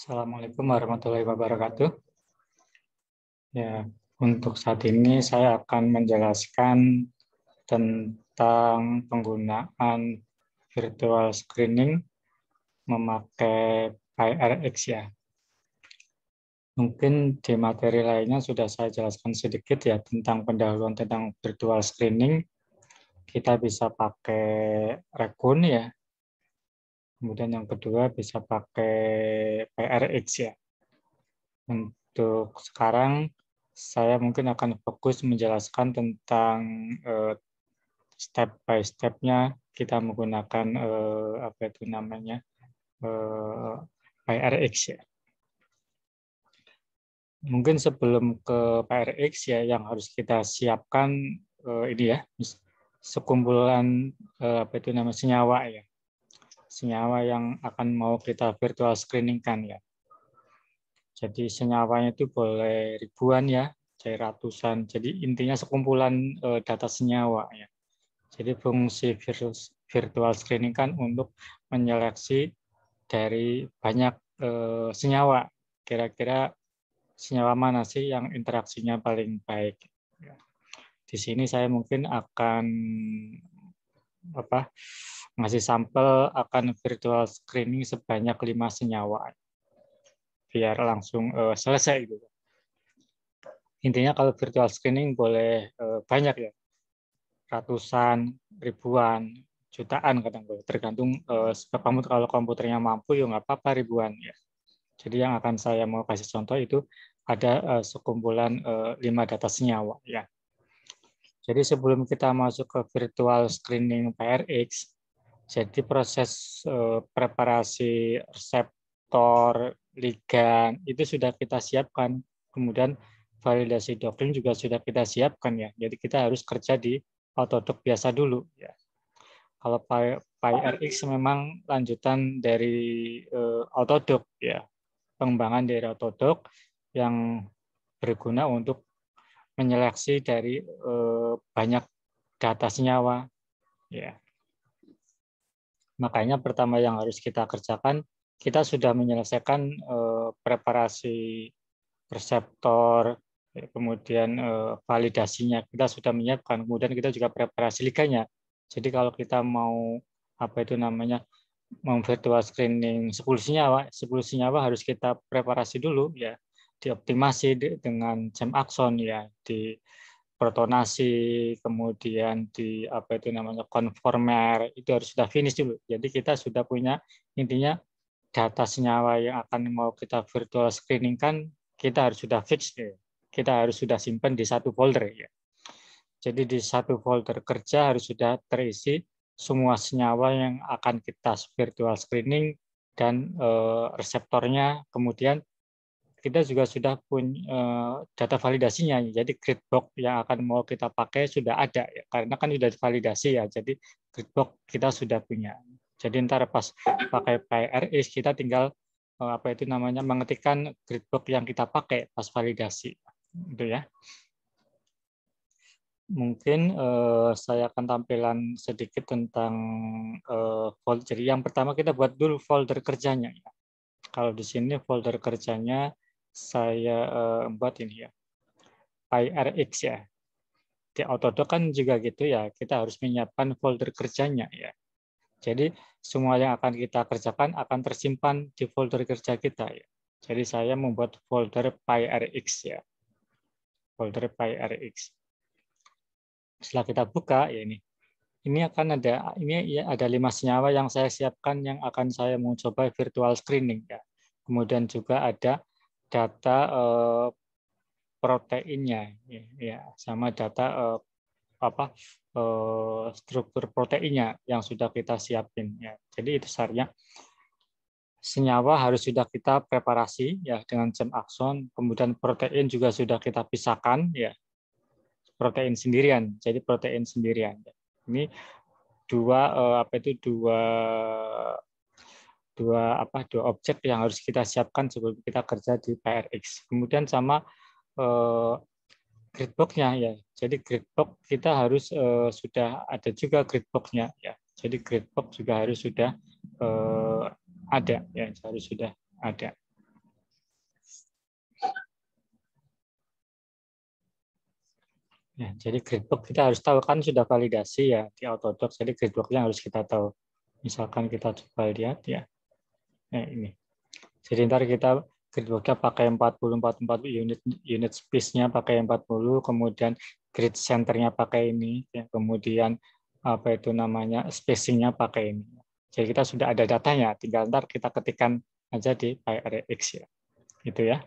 Assalamualaikum warahmatullahi wabarakatuh. Ya, untuk saat ini saya akan menjelaskan tentang penggunaan virtual screening memakai PyRX ya. Mungkin di materi lainnya sudah saya jelaskan sedikit ya tentang pendahuluan tentang virtual screening. Kita bisa pakai Rekun ya Kemudian yang kedua bisa pakai PRX ya. Untuk sekarang saya mungkin akan fokus menjelaskan tentang eh, step by stepnya kita menggunakan eh, apa itu namanya eh, PRX ya. Mungkin sebelum ke PRX ya yang harus kita siapkan ini ya sekumpulan apa itu namanya senyawa ya senyawa yang akan mau kita virtual screening kan ya. Jadi senyawanya itu boleh ribuan ya, jadi ratusan. Jadi intinya sekumpulan eh, data senyawa ya. Jadi fungsi virus virtual screening kan untuk menyeleksi dari banyak eh, senyawa. Kira-kira senyawa mana sih yang interaksinya paling baik? Ya? Di sini saya mungkin akan apa ngasih sampel akan virtual screening sebanyak lima senyawa biar langsung uh, selesai gitu. Intinya kalau virtual screening boleh uh, banyak ya, ratusan, ribuan, jutaan kadang boleh tergantung uh, kamu kalau komputernya mampu ya nggak apa-apa ribuan ya. Jadi yang akan saya mau kasih contoh itu ada uh, sekumpulan uh, lima data senyawa ya. Jadi sebelum kita masuk ke virtual screening PRX, jadi proses eh, preparasi reseptor, ligan itu sudah kita siapkan. Kemudian validasi doktrin juga sudah kita siapkan ya. Jadi kita harus kerja di autodoc biasa dulu ya. Kalau PyRX memang lanjutan dari eh, autodoc ya. Pengembangan dari autodoc yang berguna untuk menyeleksi dari eh, banyak data senyawa ya. Makanya pertama yang harus kita kerjakan, kita sudah menyelesaikan eh, preparasi reseptor, kemudian eh, validasinya kita sudah menyiapkan, kemudian kita juga preparasi liganya. Jadi kalau kita mau apa itu namanya memvirtual screening 10 senyawa, 10 senyawa harus kita preparasi dulu ya, dioptimasi dengan jam akson ya, di protonasi, kemudian di apa itu namanya konformer itu harus sudah finish dulu. Jadi kita sudah punya intinya data senyawa yang akan mau kita virtual screening kan kita harus sudah fix ya. Kita harus sudah simpan di satu folder ya. Jadi di satu folder kerja harus sudah terisi semua senyawa yang akan kita virtual screening dan eh, reseptornya kemudian kita juga sudah punya eh, data validasinya. Jadi gridbox yang akan mau kita pakai sudah ada ya. Karena kan sudah validasi ya. Jadi gridbox kita sudah punya. Jadi ntar pas pakai PRS kita tinggal eh, apa itu namanya mengetikkan gridbox yang kita pakai pas validasi itu ya. Mungkin uh, saya akan tampilan sedikit tentang uh, folder. yang pertama kita buat dulu folder kerjanya. Ya. Kalau di sini folder kerjanya saya uh, buat ini ya. IRX ya. Di Autodoc kan juga gitu ya, kita harus menyiapkan folder kerjanya ya. Jadi semua yang akan kita kerjakan akan tersimpan di folder kerja kita ya. Jadi saya membuat folder PyRX ya. Folder PyRX. Setelah kita buka ya ini. Ini akan ada ini ya ada lima senyawa yang saya siapkan yang akan saya mau coba virtual screening ya. Kemudian juga ada data uh, proteinnya ya, ya sama data uh, apa uh, struktur proteinnya yang sudah kita siapin ya. Jadi itu seharusnya senyawa harus sudah kita preparasi ya dengan cem akson, kemudian protein juga sudah kita pisahkan ya. Protein sendirian, jadi protein sendirian. Ini dua apa itu dua dua apa dua objek yang harus kita siapkan sebelum kita kerja di PRX. Kemudian sama eh, gridbox nya ya. Jadi gridbox kita harus eh, sudah ada juga gridbox nya ya. Jadi gridbox juga harus sudah eh, ada ya, harus sudah ada. Ya, jadi gridbox kita harus tahu kan sudah validasi ya di Autodoc, jadi gridbox-nya harus kita tahu. Misalkan kita coba lihat ya. Nah, ini. Jadi ntar kita gridworknya pakai 40, 44 unit unit space-nya pakai 40, kemudian grid centernya pakai ini, ya. kemudian apa itu namanya spacing-nya pakai ini. Jadi kita sudah ada datanya, tinggal ntar kita ketikkan aja di PyRX ya. itu ya.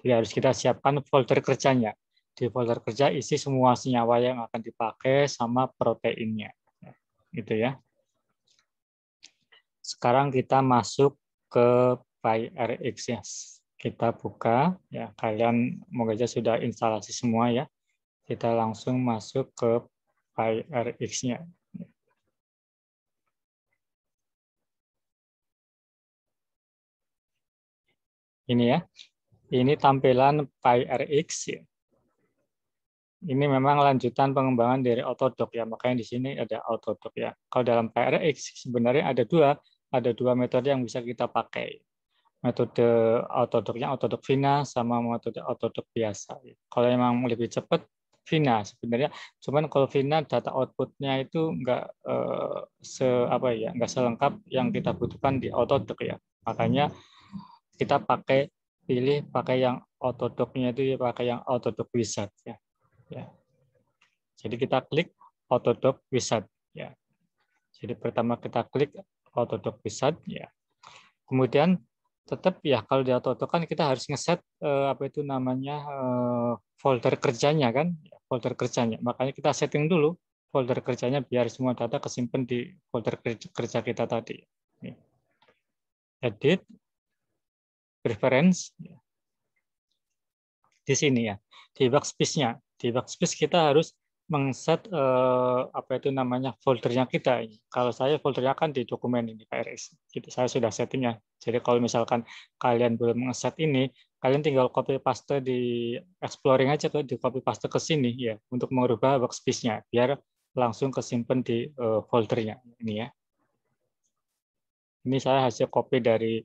Jadi harus kita siapkan folder kerjanya. Di folder kerja isi semua senyawa yang akan dipakai sama proteinnya. itu ya. Sekarang kita masuk ke PyRX ya. Kita buka ya. Kalian moga aja sudah instalasi semua ya. Kita langsung masuk ke PyRX-nya. Ini ya. Ini tampilan PyRX ya. Ini memang lanjutan pengembangan dari Autodoc ya, makanya di sini ada Autodoc ya. Kalau dalam PRX sebenarnya ada dua, ada dua metode yang bisa kita pakai. Metode autodoknya autodok Vina sama metode autodok biasa. Kalau memang lebih cepat Vina sebenarnya, cuman kalau Vina data outputnya itu nggak eh, se apa ya, nggak selengkap yang kita butuhkan di autodok ya. Makanya kita pakai pilih pakai yang autodoknya itu ya pakai yang autodok wizard ya. ya. Jadi kita klik autodok wizard ya. Jadi pertama kita klik ototok todok bisa ya kemudian tetap ya kalau di todok kan kita harus ngeset eh, apa itu namanya eh, folder kerjanya kan ya, folder kerjanya makanya kita setting dulu folder kerjanya biar semua data kesimpan di folder kerja kita tadi Nih. edit preference ya. di sini ya di workspace-nya di workspace kita harus mengset eh, apa itu namanya foldernya kita. Kalau saya foldernya kan di dokumen ini KRS, Gitu, saya sudah settingnya. Jadi kalau misalkan kalian belum mengset ini, kalian tinggal copy paste di exploring aja tuh, di copy paste ke sini ya untuk mengubah workspace-nya biar langsung kesimpan di eh, foldernya ini ya. Ini saya hasil copy dari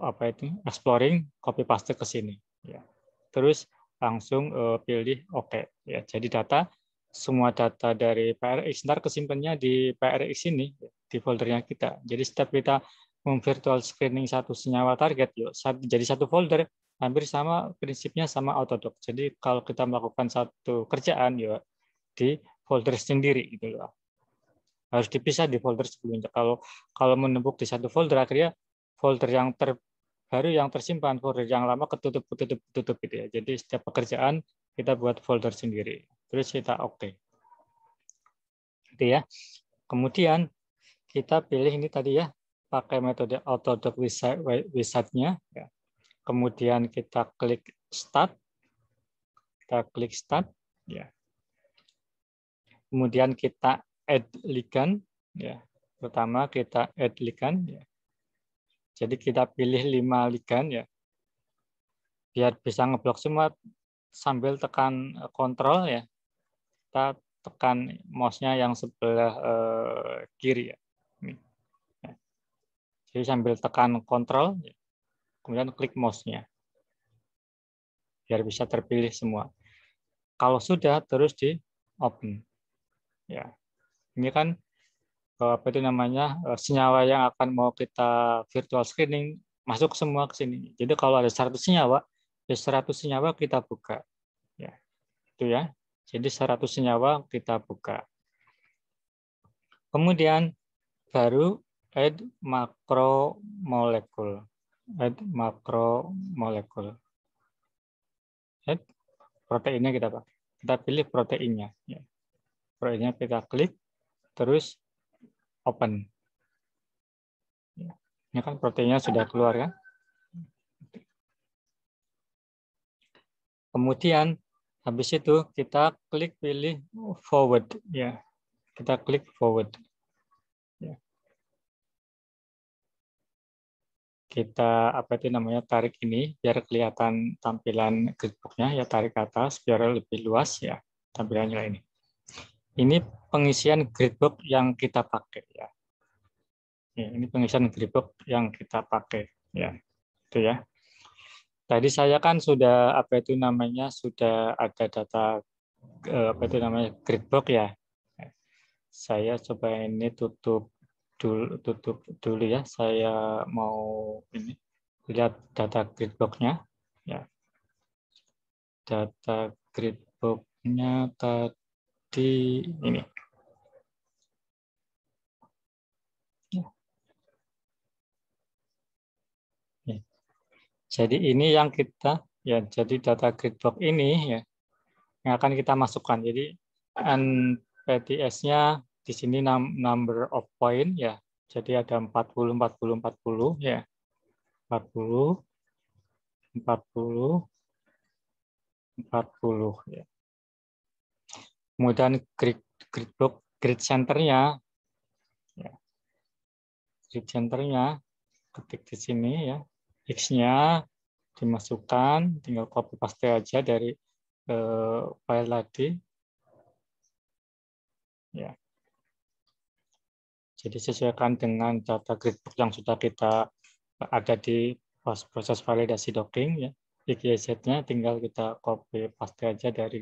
apa itu exploring copy paste ke sini ya. Terus langsung uh, pilih oke OK. ya jadi data semua data dari PRX ntar kesimpannya di PRX ini di foldernya kita. Jadi setiap kita memvirtual screening satu senyawa target, yuk jadi satu folder hampir sama prinsipnya sama Autodoc. Jadi kalau kita melakukan satu kerjaan, yuk di folder sendiri gitu loh. Harus dipisah di folder sebelumnya. Kalau kalau menumpuk di satu folder akhirnya folder yang ter baru yang tersimpan folder yang lama ketutup ketutup ketutup gitu ya jadi setiap pekerjaan kita buat folder sendiri terus kita oke okay. gitu ya kemudian kita pilih ini tadi ya pakai metode autodoc wizard wizardnya ya. kemudian kita klik start kita klik start ya kemudian kita add ligand ya pertama kita add ligand ya jadi kita pilih 5 ligan ya. Biar bisa ngeblok semua sambil tekan eh, kontrol ya. Kita tekan mouse-nya yang sebelah eh, kiri ya. Nah. Jadi sambil tekan kontrol, kemudian klik mouse-nya. Biar bisa terpilih semua. Kalau sudah, terus di open. Ya, Ini kan Eh, apa itu namanya eh, senyawa yang akan mau kita virtual screening masuk semua ke sini. Jadi kalau ada 100 senyawa, ya 100 senyawa kita buka. Ya. Itu ya. Jadi 100 senyawa kita buka. Kemudian baru add makromolekul. Add makromolekul. Add proteinnya kita pakai. Kita pilih proteinnya. Ya. Proteinnya kita klik, terus open. Ini ya kan proteinnya sudah keluar kan. Kemudian habis itu kita klik pilih forward ya. Kita klik forward. Ya. Kita apa itu namanya tarik ini biar kelihatan tampilan gridbooknya ya tarik ke atas biar lebih luas ya tampilannya ini. Ini pengisian gridbox yang kita pakai ya. ya ini pengisian gridbox yang kita pakai ya. Itu ya. Tadi saya kan sudah apa itu namanya sudah ada data eh, apa itu namanya gridbox ya. Saya coba ini tutup dulu tutup dulu ya. Saya mau ini lihat data gridbooknya ya. Data gridbooknya tadi di ini. Ya. Jadi ini yang kita ya jadi data gridbox ini ya yang akan kita masukkan. Jadi NPTS-nya di sini number of point ya. Jadi ada 40 40 40 ya. 40 40 40 ya. Kemudian grid, grid block, grid centernya, ya. grid centernya, ketik di sini ya, x-nya dimasukkan, tinggal copy paste aja dari uh, file tadi. Ya. Jadi sesuaikan dengan data grid book yang sudah kita ada di proses validasi docking ya. Xyz nya tinggal kita copy paste aja dari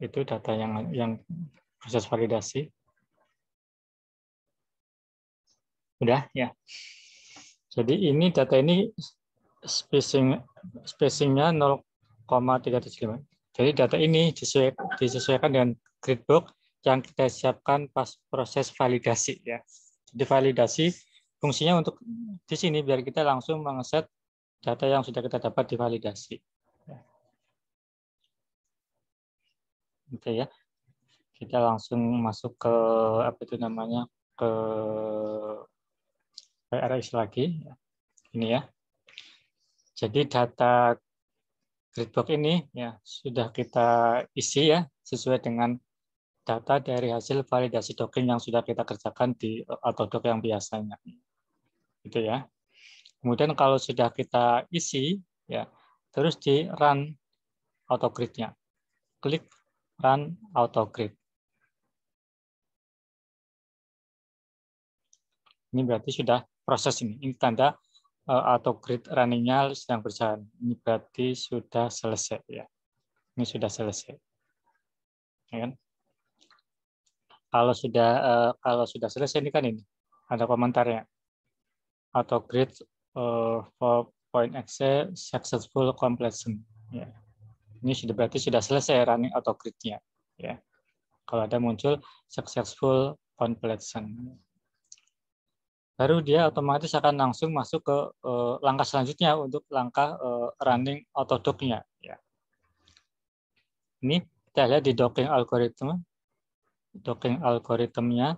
itu data yang yang proses validasi. Udah ya. Jadi ini data ini spacing spacingnya 0,375. Jadi data ini disesuaikan, disesuaikan dengan gridbook yang kita siapkan pas proses validasi ya. Jadi validasi fungsinya untuk di sini biar kita langsung mengeset data yang sudah kita dapat di validasi. Oke okay, ya. Kita langsung masuk ke apa itu namanya ke PRS lagi. Ini ya. Jadi data gridbox ini ya sudah kita isi ya sesuai dengan data dari hasil validasi token yang sudah kita kerjakan di Autodoc yang biasanya. Gitu ya. Kemudian kalau sudah kita isi ya terus di run autogridnya. Klik run auto grip. Ini berarti sudah proses ini. Ini tanda uh, eh, auto grid runningnya sedang berjalan. Ini berarti sudah selesai ya. Ini sudah selesai. Ya kan? Kalau sudah uh, kalau sudah selesai ini kan ini ada komentarnya. Auto grid uh, eh, for point exe successful completion. Ya. Ini sudah berarti sudah selesai running atau Ya. Kalau ada muncul successful completion. Baru dia otomatis akan langsung masuk ke uh, langkah selanjutnya untuk langkah uh, running autodoc-nya. Ya. Ini kita lihat di docking algorithm, Docking algoritmnya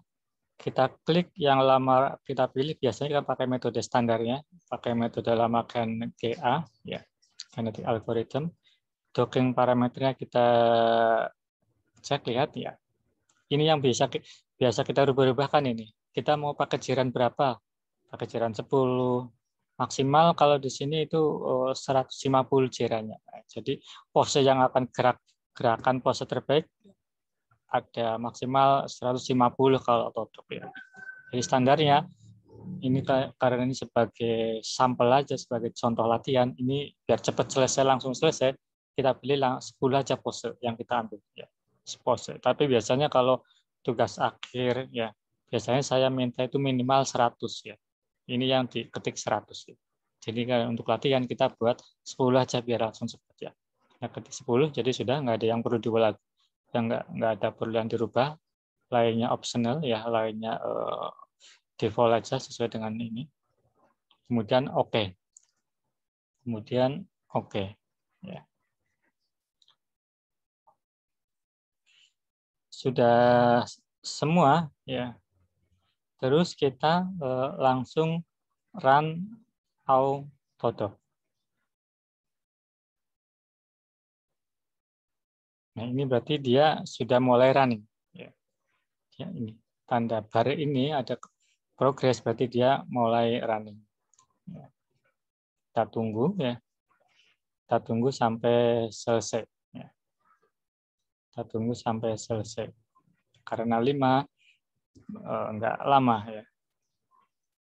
kita klik yang lama kita pilih biasanya kita pakai metode standarnya, pakai metode lama kan GA ya, genetic algorithm docking parameternya kita cek lihat ya. Ini yang biasa biasa kita rubah-rubahkan ini. Kita mau pakai jiran berapa? Pakai jiran 10. Maksimal kalau di sini itu 150 jirannya. Jadi pose yang akan gerak gerakan pose terbaik ada maksimal 150 kalau otot ya. Jadi standarnya ini karena ini sebagai sampel aja sebagai contoh latihan ini biar cepat selesai langsung selesai kita pilih 10 aja pose yang kita ambil ya pose tapi biasanya kalau tugas akhir ya biasanya saya minta itu minimal 100 ya ini yang diketik 100 ya. jadi untuk latihan kita buat 10 aja biar langsung cepat ya nah ketik 10 jadi sudah nggak ada yang perlu diulang yang nggak nggak ada perlu yang dirubah lainnya optional ya lainnya uh, default aja sesuai dengan ini kemudian oke okay. kemudian oke okay. ya sudah semua ya. Terus kita eh, langsung run au foto Nah, ini berarti dia sudah mulai running. Ya. ya ini tanda bar ini ada progress berarti dia mulai running. Ya. Kita tunggu ya. Kita tunggu sampai selesai kita tunggu sampai selesai karena lima enggak eh, lama ya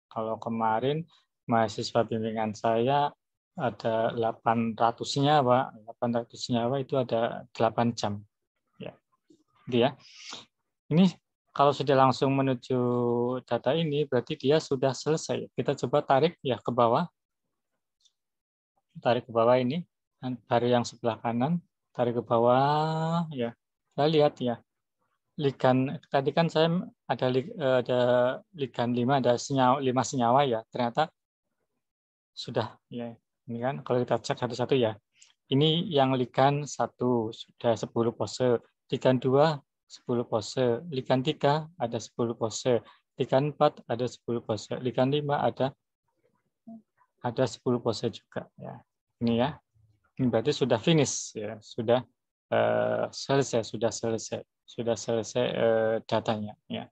kalau kemarin mahasiswa bimbingan saya ada 800 nyawa, 800 nyawa itu ada 8 jam. Ya. dia gitu ya. Ini kalau sudah langsung menuju data ini berarti dia sudah selesai. Kita coba tarik ya ke bawah. Tarik ke bawah ini, baru yang sebelah kanan tarik ke bawah ya saya lihat ya ligan tadi kan saya ada eh, ada ligan 5 ada senyawa 5 senyawa ya ternyata sudah ya ini kan kalau kita cek satu-satu ya ini yang ligan 1 sudah 10 pose ligan 2 10 pose ligan 3 ada 10 pose ligan 4 ada 10 pose ligan 5 ada ada 10 pose juga ya ini ya Hmm, berarti sudah finish ya, sudah uh, selesai, sudah selesai, sudah selesai uh, datanya ya.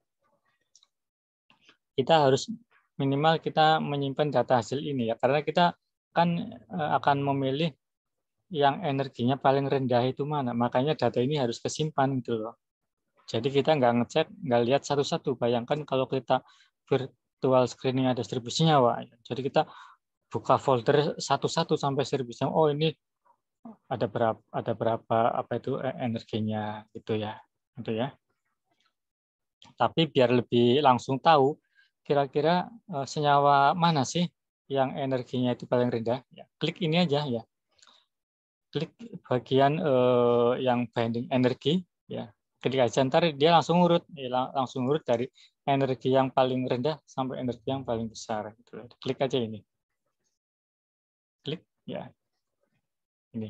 Kita harus minimal kita menyimpan data hasil ini ya, karena kita kan uh, akan memilih yang energinya paling rendah itu mana. Makanya data ini harus kesimpan gitu loh. Jadi kita nggak ngecek, nggak lihat satu-satu. Bayangkan kalau kita virtual screening ada seribu senyawa. Ya. Jadi kita buka folder satu-satu sampai seribu Oh ini ada berapa ada berapa apa itu e, energinya gitu ya gitu ya tapi biar lebih langsung tahu kira-kira e, senyawa mana sih yang energinya itu paling rendah ya, klik ini aja ya klik bagian eh, yang binding energi ya klik aja ntar dia langsung urut ya, langsung urut dari energi yang paling rendah sampai energi yang paling besar gitu. klik aja ini klik ya ini.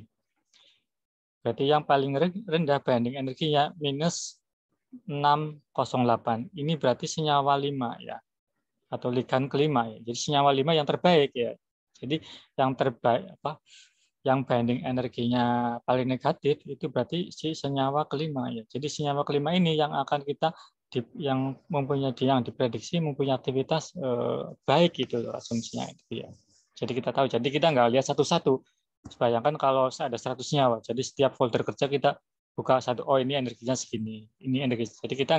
Berarti yang paling rendah banding energinya minus 608. Ini berarti senyawa 5 ya. Atau ligan kelima ya. Jadi senyawa 5 yang terbaik ya. Jadi yang terbaik apa? Yang banding energinya paling negatif itu berarti si senyawa kelima ya. Jadi senyawa kelima ini yang akan kita di, yang mempunyai yang diprediksi mempunyai aktivitas eh, baik itu asumsinya itu ya. Jadi kita tahu. Jadi kita nggak lihat satu-satu bayangkan kalau ada 100 nyawa jadi setiap folder kerja kita buka satu oh ini energinya segini ini energi jadi kita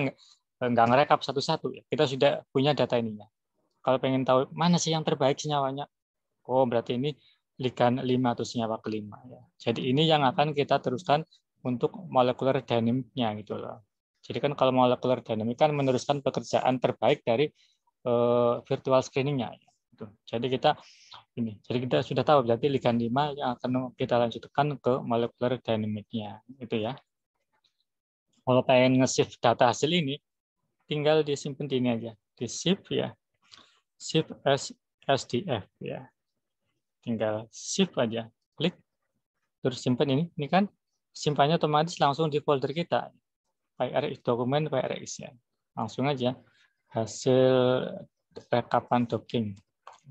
nggak ngerekap satu-satu ya kita sudah punya data ininya kalau pengen tahu mana sih yang terbaik senyawanya oh berarti ini ligan 5 atau senyawa kelima ya jadi ini yang akan kita teruskan untuk molekuler dynamicnya gitu loh jadi kan kalau molekuler dynamic kan meneruskan pekerjaan terbaik dari uh, virtual screeningnya. ya. Gitu. Jadi kita ini. Jadi kita sudah tahu berarti ligan 5 yang akan kita lanjutkan ke molekuler dynamicnya, itu ya. Kalau pengen nge-shift data hasil ini, tinggal disimpan di sini aja, di shift ya, shift as SDF ya. Tinggal shift aja, klik, terus simpan ini. Ini kan simpannya otomatis langsung di folder kita, PRX dokumen, PRX ya. Langsung aja hasil rekapan docking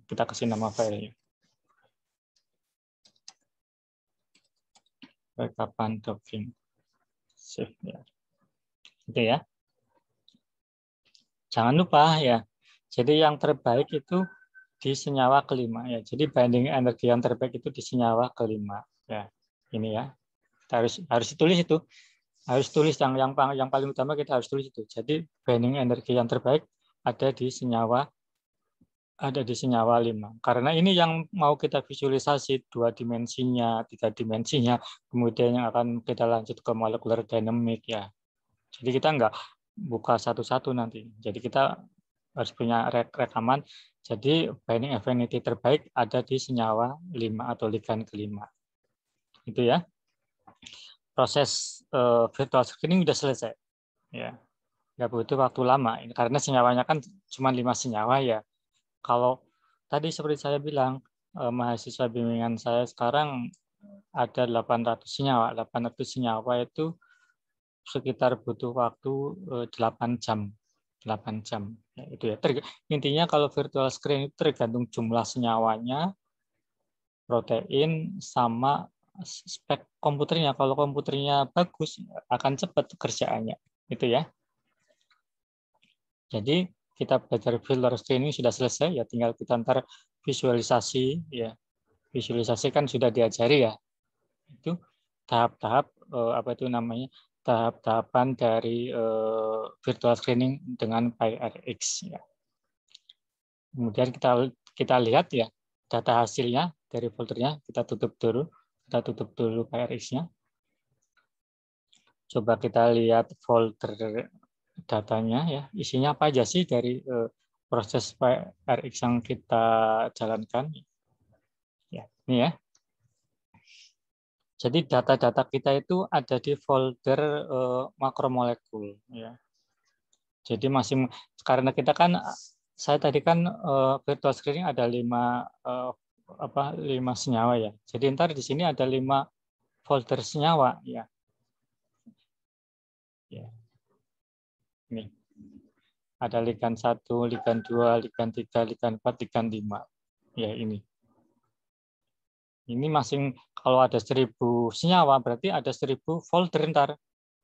kita kasih nama filenya. Rekapan docking. Save ya. Oke ya. Jangan lupa ya. Jadi yang terbaik itu di senyawa kelima ya. Jadi binding energi yang terbaik itu di senyawa kelima ya. Ini ya. Kita harus harus tulis itu. Harus tulis yang yang yang paling utama kita harus tulis itu. Jadi binding energi yang terbaik ada di senyawa ada di senyawa lima. Karena ini yang mau kita visualisasi dua dimensinya, tiga dimensinya, kemudian yang akan kita lanjut ke molekuler dynamic ya. Jadi kita nggak buka satu-satu nanti. Jadi kita harus punya rekaman. Jadi binding affinity terbaik ada di senyawa lima atau ligan kelima. Itu ya. Proses uh, virtual screening sudah selesai. Ya. Nggak butuh waktu lama. Karena senyawanya kan cuma lima senyawa ya kalau tadi seperti saya bilang, eh, mahasiswa bimbingan saya sekarang ada 800 senyawa. 800 senyawa itu sekitar butuh waktu eh, 8 jam. 8 jam. Ya, itu ya. Ter, intinya kalau virtual screen itu tergantung jumlah senyawanya, protein sama spek komputernya. Kalau komputernya bagus akan cepat kerjaannya, itu ya. Jadi kita belajar filter training sudah selesai ya tinggal kita ntar visualisasi ya visualisasi kan sudah diajari ya itu tahap-tahap eh, apa itu namanya tahap-tahapan dari eh, virtual screening dengan PyRX ya kemudian kita kita lihat ya data hasilnya dari foldernya kita tutup dulu kita tutup dulu PRX-nya coba kita lihat folder datanya ya isinya apa aja sih dari uh, proses PRX yang kita jalankan ya ini ya jadi data-data kita itu ada di folder uh, makromolekul ya jadi masih karena kita kan saya tadi kan uh, virtual screening ada lima uh, apa lima senyawa ya jadi ntar di sini ada lima folder senyawa ya, ya. Ini. Ada ligan 1, ligan 2, ligan 3, ligan 4, ligan 5. Ya ini. Ini masing kalau ada 1000 senyawa berarti ada 1000 folder ntar.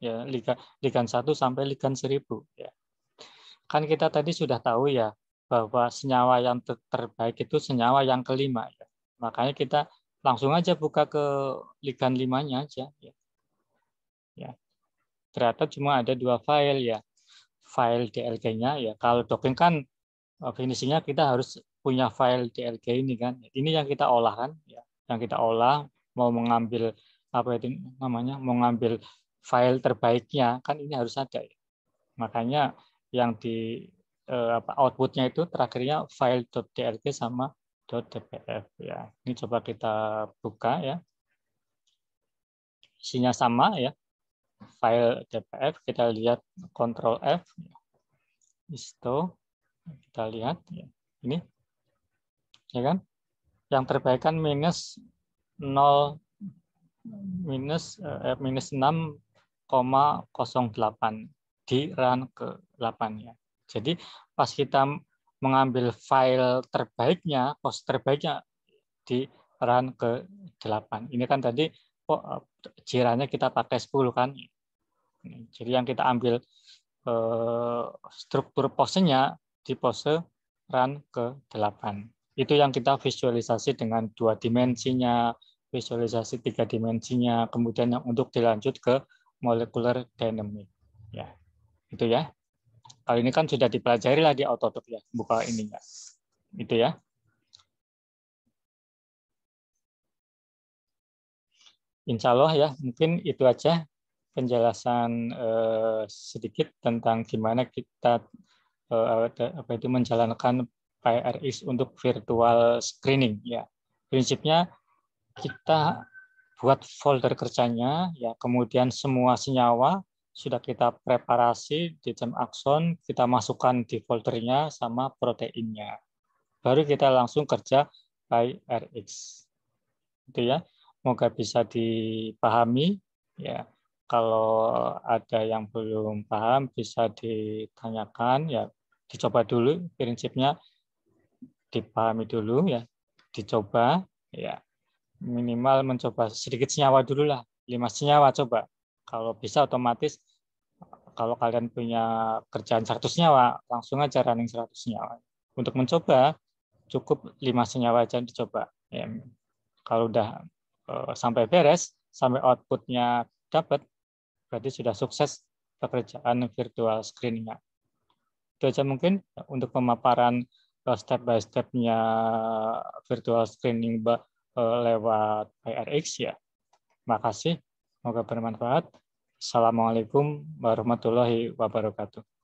Ya, liga, ligan 1 sampai ligan 1000 ya. Kan kita tadi sudah tahu ya bahwa senyawa yang ter terbaik itu senyawa yang kelima ya. Makanya kita langsung aja buka ke ligan 5-nya aja ya. ya. Ternyata cuma ada dua file ya file DLG-nya ya. Kalau docking kan eh, finishingnya kita harus punya file DLG ini kan. Ini yang kita olah kan, ya. yang kita olah mau mengambil apa itu namanya, mau mengambil file terbaiknya kan ini harus ada. Ya. Makanya yang di eh, apa outputnya itu terakhirnya file .dlg sama .dpf ya. Ini coba kita buka ya. Isinya sama ya file dpf kita lihat control F isto kita lihat ya. ini ya kan yang terbaik kan minus 0 minus eh, minus 6,08 di run ke 8 ya. Jadi pas kita mengambil file terbaiknya, post terbaiknya di run ke 8. Ini kan tadi oh, eh, jiranya kita pakai 10 kan. Hmm. Jadi yang kita ambil eh, struktur posenya di pose run ke-8. Itu yang kita visualisasi dengan dua dimensinya, visualisasi tiga dimensinya, kemudian yang untuk dilanjut ke molecular dynamic. Ya, itu ya. Kali ini kan sudah dipelajari lah di Autodesk ya, buka ininya. Itu ya. Insya Allah ya, mungkin itu aja penjelasan eh, sedikit tentang gimana kita eh, apa itu menjalankan PRX untuk virtual screening ya. Prinsipnya kita buat folder kerjanya ya, kemudian semua senyawa sudah kita preparasi di jam akson, kita masukkan di foldernya sama proteinnya. Baru kita langsung kerja by RX. Itu ya. Moga bisa dipahami ya kalau ada yang belum paham bisa ditanyakan ya dicoba dulu prinsipnya dipahami dulu ya dicoba ya minimal mencoba sedikit senyawa dulu lah lima senyawa coba kalau bisa otomatis kalau kalian punya kerjaan 100 senyawa langsung aja running 100 senyawa untuk mencoba cukup lima senyawa aja dicoba ya, kalau udah eh, sampai beres sampai outputnya dapat berarti sudah sukses pekerjaan virtual screening screeningnya. Itu saja mungkin untuk pemaparan eh, step by step-nya virtual screening eh, lewat IRX ya. Makasih, semoga bermanfaat. Assalamualaikum warahmatullahi wabarakatuh.